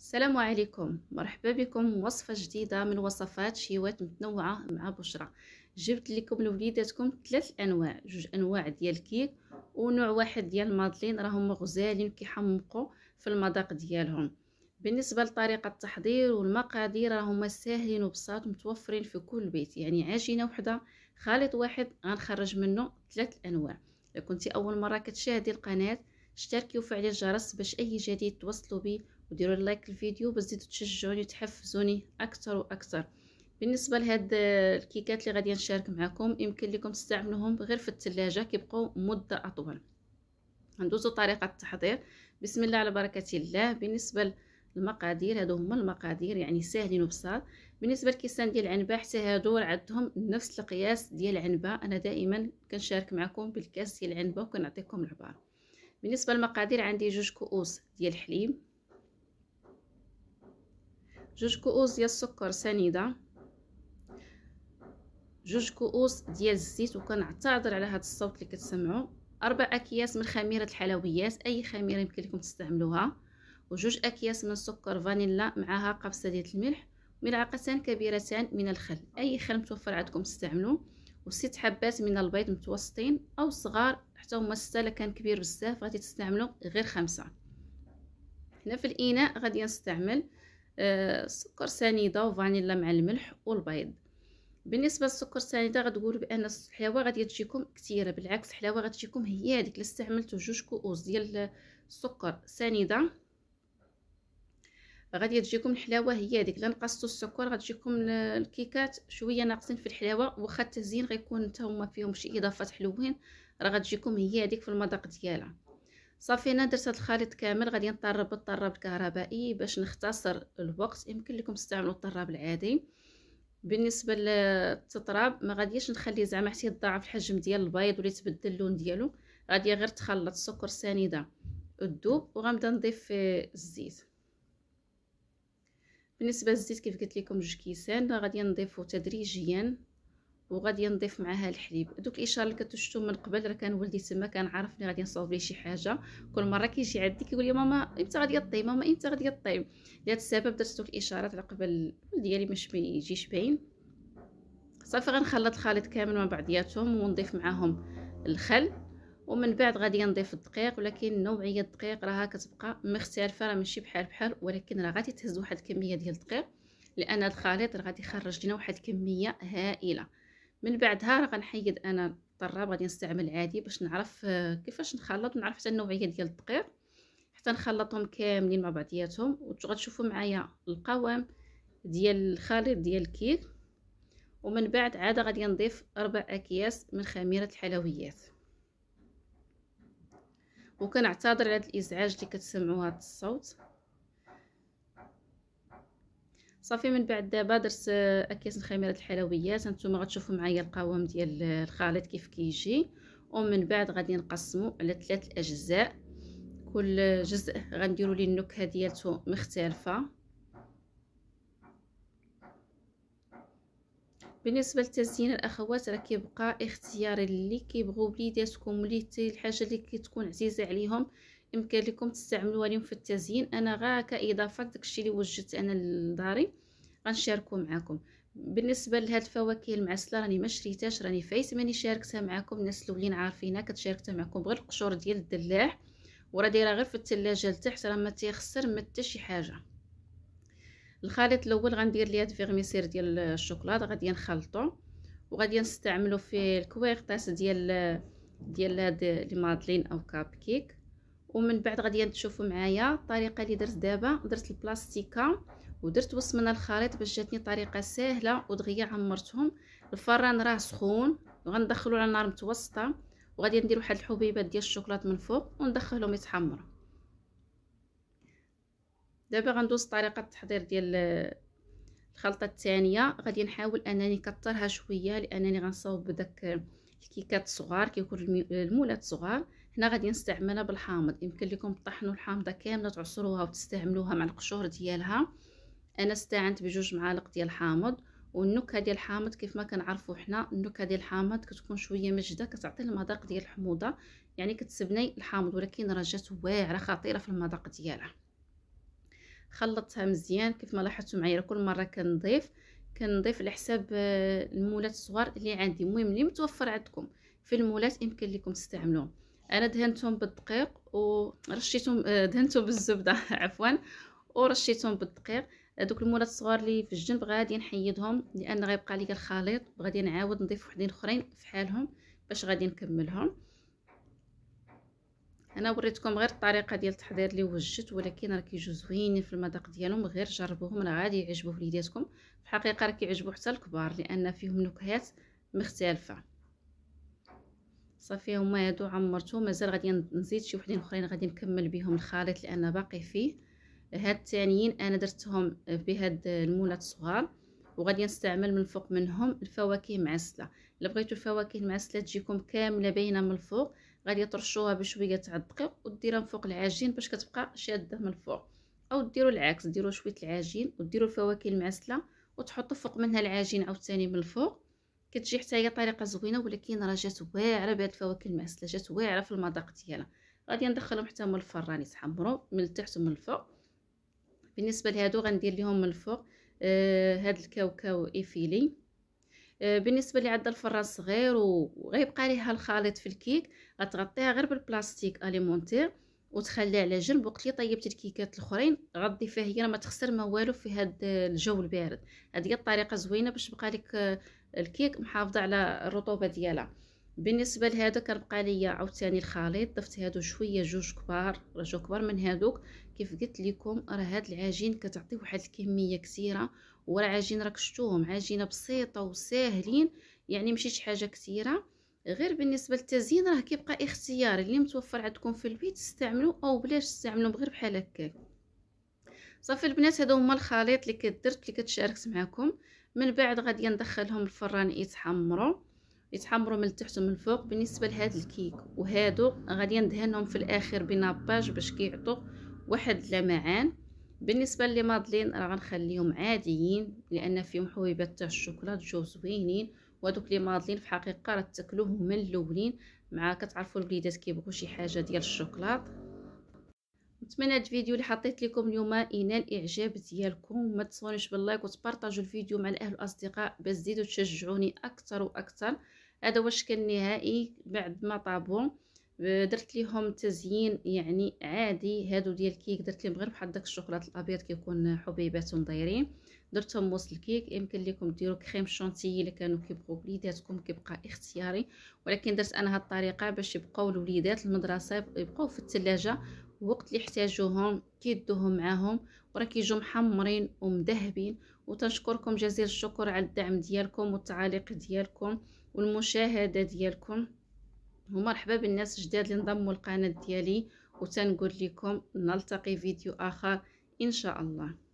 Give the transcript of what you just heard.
السلام عليكم مرحبا بكم وصفه جديده من وصفات شيوات متنوعه مع بشرى جبت لكم لوليداتكم ثلاث انواع جوج انواع ديال الكيك ونوع واحد ديال المادلين راهم غزالين كيحمقوا في المذاق ديالهم بالنسبه لطريقه التحضير والمقادير راهما ساهلين وبساط متوفرين في كل بيت يعني عجينه وحده خليط واحد غنخرج منه ثلاث انواع لو كنتي اول مره كتشاهدي القناه اشتركي وفعلي الجرس باش اي جديد توصلوا به وديروا لايك الفيديو باش تزيدوا تشجعوني وتحفزوني اكثر واكثر بالنسبه لهاد الكيكات اللي غادي نشارك معكم يمكن لكم تستعملوهم غير في الثلاجه كيبقاو مده اطول ندوزو طريقه التحضير بسم الله على بركه الله بالنسبه للمقادير هادو هما المقادير يعني ساهلين وبساط بالنسبه للكيسان ديال العنبه حتى هادو عندهم نفس القياس ديال العنبه انا دائما كنشارك معكم بالكاس ديال العنبه وكنعطيكم العباره بالنسبه للمقادير عندي جوج كؤوس ديال الحليب جوج كؤوس ديال السكر سنيده جوج كؤوس ديال الزيت وكنعتذر على هذا الصوت اللي كتسمعوا اربع اكياس من خميره الحلويات اي خميره يمكن لكم تستعملوها وجوج اكياس من سكر فانيلا معها قبصه ديال الملح ملعقتان كبيرتان من الخل اي خل متوفر عندكم تستعملوا وست حبات من البيض متوسطين او صغار حتى هما سته الا كان كبير بزاف غادي تستعملوا غير خمسه هنا في الاناء غادي نستعمل السكر سنيده وفانيلا مع الملح والبيض بالنسبه للسكر سنيده غتقول بان الحلاوه غادي تجيكم كثيره بالعكس الحلاوه غادي تجيكم هي هذيك اللي استعملتوا جوج كؤوس ديال السكر سنيده غادي تجيكم الحلاوه هي هذيك لا نقصتوا السكر غتجيكم الكيكات شويه ناقصين في الحلاوه واخا التزيين غيكون حتى هما فيهم شي اضافات حلوين راه غتجيكم هي هذيك في المذاق ديالها صافي انا درت هاد الخليط كامل غادي نطرب بالطراب الكهربائي باش نختصر الوقت يمكن لكم تستعملوا الطراب العادي بالنسبه للتطراب ما غاديش نخلي زعما حتى يضاعف الحجم ديال البيض ولا يتبدل اللون ديالو غادي غير تخلط السكر سنيده الذوب وغنبدا نضيف الزيت بالنسبه للزيت كيف قلت لكم جوج كيسان غادي نضيفو تدريجيا وغادي نضيف معها الحليب دوك الاشاره اللي كتشتو من قبل راه كان ولدي تما كان عارفني غادي نصاوب ليه شي حاجه كل مره كيجي عندي كيقول لي ماما امتى غادي يطيب ماما امتى غادي يطيب لهذا السبب درت دوك الاشارات على قبل ديالي باش ما يجيش باين صافي غنخلط الخليط كامل مع بعضياتهم ونضيف معاهم الخل ومن بعد غادي نضيف الدقيق ولكن نوعيه الدقيق راها كتبقى مختلفه راه ماشي بحال بحال ولكن راه غادي تهز واحد الكميه ديال الدقيق لان الخليط راه غادي يخرج لنا واحد الكميه هائله من بعدها راه غنحيد انا الطراب غادي نستعمل عادي باش نعرف آه، كيفاش نخلط ونعرف حتى النوعيه ديال الدقيق حتى نخلطهم كاملين مع بعضياتهم وغتشوفوا معايا القوام ديال الخليط ديال الكيك ومن بعد عاد غادي نضيف اربع اكياس من خميره الحلويات وكنعتذر على هذا الازعاج اللي كتسمعوا هذا الصوت صافي من بعد دابا درت آه، اكياس الخميره الحلويات هانتوما غتشوفوا معايا القوام ديال آه، الخليط كيف كيجي ومن بعد غادي نقسمو على ثلاث اجزاء كل جزء غنديروا ليه النكهه ديالته مختلفه بالنسبه للتزيين الاخوات راه كيبقى اختياري اللي كيبغوا وليداتكم واللي الحاجه اللي كتكون عزيزه عليهم يمكن لكم تستعملوها اليوم في التزيين انا غا كاضافه داكشي اللي وجدت انا لداري غنشاركو معكم بالنسبه لهاد الفواكه المعسله راني ما شريتهاش راني فايت ماني شاركتها معكم الناس الاولين عارفينها كتشاركتها معكم غير القشور ديال الدلاع وراه دايره غير في الثلاجه لتحت راه ما تيخسر ما حتى شي حاجه الخليط الاول غندير ليه هاد فيغميسير ديال الشوكولاط غادي نخلطو وغادي نستعملو في الكويغطاس ديال ديال هاد لي مادلين او كاب كيك ومن بعد غادي تشوفوا معايا الطريقه اللي درت دابا درت البلاستيكه ودرت وسط من الخليط باش جاتني طريقه سهله ودغيا عمرتهم الفران راه سخون وغندخلو على نار متوسطه وغادي ندير واحد الحبيبات ديال الشوكولات من فوق وندخلهم يتحمروا دابا غندوز طريقه التحضير ديال الخلطه الثانيه غادي نحاول انني نكثرها شويه لانني غنصاوب داك الكيكات الصغار كيكون المولات صغار هنا غادي نستعملها بالحامض يمكن لكم تطحنوا الحامضه كامله تعصروها وتستعملوها مع القشور ديالها انا استعنت بجوج معالق ديال الحامض والنكهه ديال الحامض كيف ما كنعرفوا حنا النكهه ديال الحامض كتكون شويه مجده كتعطي المذاق ديال الحموضه يعني كتسبني الحامض ولكن راه جات واعره خطيره في المذاق ديالها خلطتها مزيان كيف ما لاحظتوا معايا كل مره كنضيف كنضيف على حساب آه، المولات الصغار اللي عندي المهم اللي متوفر عندكم في المولات يمكن لكم تستعملوه انا دهنتهم بالدقيق ورشيتهم آه، دهنتهم بالزبده عفوا ورشيتهم بالدقيق دوك المولات الصغار اللي في الجنب غادي نحيدهم لان غيبقى لي الخليط غادي نعاود نضيف وحدين اخرين فحالهم باش غادي نكملهم انا وريتكم غير الطريقه ديال التحضير اللي وجدت ولكن راه كيجيو زوينين في المذاق ديالهم غير جربوهم راه غادي يعجبوا وليداتكم في الحقيقه راه كيعجبوا حتى الكبار لان فيهم نكهات مختلفه صافي هما هادو عمرته مازال غادي نزيد شي وحدين اخرين غادي نكمل بهم الخليط لان باقي فيه هاد الثانيين انا درتهم بهاد المولات الصغار وغادي نستعمل من فوق منهم الفواكه معسله الا بغيتو الفواكه المعسله تجيكم كامله باينه من الفوق غادي ترشوها بشويه تاع الدقيق وديرها من فوق العجين باش كتبقى شاده من الفوق او ديروا العكس ديروا شويه العجين وديروا الفواكه المعسله وتحطوا فوق منها العجين عاوتاني من الفوق كتجي حتى هي طريقه زوينه ولكن راه جات واعره بهاد الفواكه المعسله جات واعره في المذاق ديالها غادي ندخلهم حتى هما الفران يتحمروا من التحت ومن الفوق بالنسبه لهادو غندير ليهم من الفوق آه هاد الكاوكاو ايفيلي آه، بالنسبه اللي الفران صغير وغيبقى ليها الخليط في الكيك غتغطيها غير بالبلاستيك اليمونتير وتخليها على جنب وقت اللي طيبتي الكيكات الاخرين غدي فيها هي ما تخسر ما والو في هاد آه، الجو البارد هذه هي الطريقه زوينه باش بقى لك آه، الكيك محافظه على الرطوبه ديالها بالنسبه لهذا كنبقى ليا عاوتاني الخليط ضفت هادو شويه جوج كبار جوج كبار من هادوك كيف قلت لكم راه هاد العجين كتعطي واحد الكميه كثيره وراه عجين راك شفتوهم عجينه بسيطه وساهلين يعني ماشي شي حاجه كثيره غير بالنسبه للتزيين راه كيبقى اختياري اللي متوفر عندكم في البيت استعملوا او بلاش استعملوا غير بحال هكاك صافي البنات هادو هما الخليط اللي كدرت اللي كتشاركت معكم من بعد غادي ندخلهم الفران يتحمروا يتحمروا من التحت ومن الفوق بالنسبه لهاد الكيك وهادو غادي ندهنهم في الاخر بناباج باش كيعطوا واحد اللمعان بالنسبه ماضلين راه غنخليهم عاديين لان فيهم حبيبات تاع الشوكولاط جو زوينين وهذوك لي مادلين في الحقيقه راه تاكلوهم من الاولين مع كتعرفوا الوليدات كيبغوا شي حاجه ديال الشوكولاط نتمنى هذا الفيديو اللي حطيت لكم اليوم ينال اعجاب ديالكم ما تنسونيش باللايك وتبارطاجوا الفيديو مع الاهل والاصدقاء باش تزيدوا تشجعوني اكثر واكثر هذا هو الشكل النهائي بعد ما طابو آه، درت ليهم تزيين يعني عادي هادو ديال الكيك درت لهم غير بحال داك الشوكولاط الابيض كيكون حبيبات دايرين درتهم موس الكيك يمكن لكم ديروا كريم شونتيي الا كانوا كيبغوا وليداتكم كيبقى اختياري ولكن درت انا هاد الطريقه باش يبقاو الوليدات المدرسه يبقاو في الثلاجه وقت اللي يحتاجوهم كيدوهم معاهم وراه كيجيو محمرين ومذهبين وتنشكركم جزيل الشكر على الدعم ديالكم والتعاليق ديالكم والمشاهده ديالكم ومرحبا بالناس الجداد اللي انضموا للقناه ديالي وتنقول لكم نلتقي فيديو اخر ان شاء الله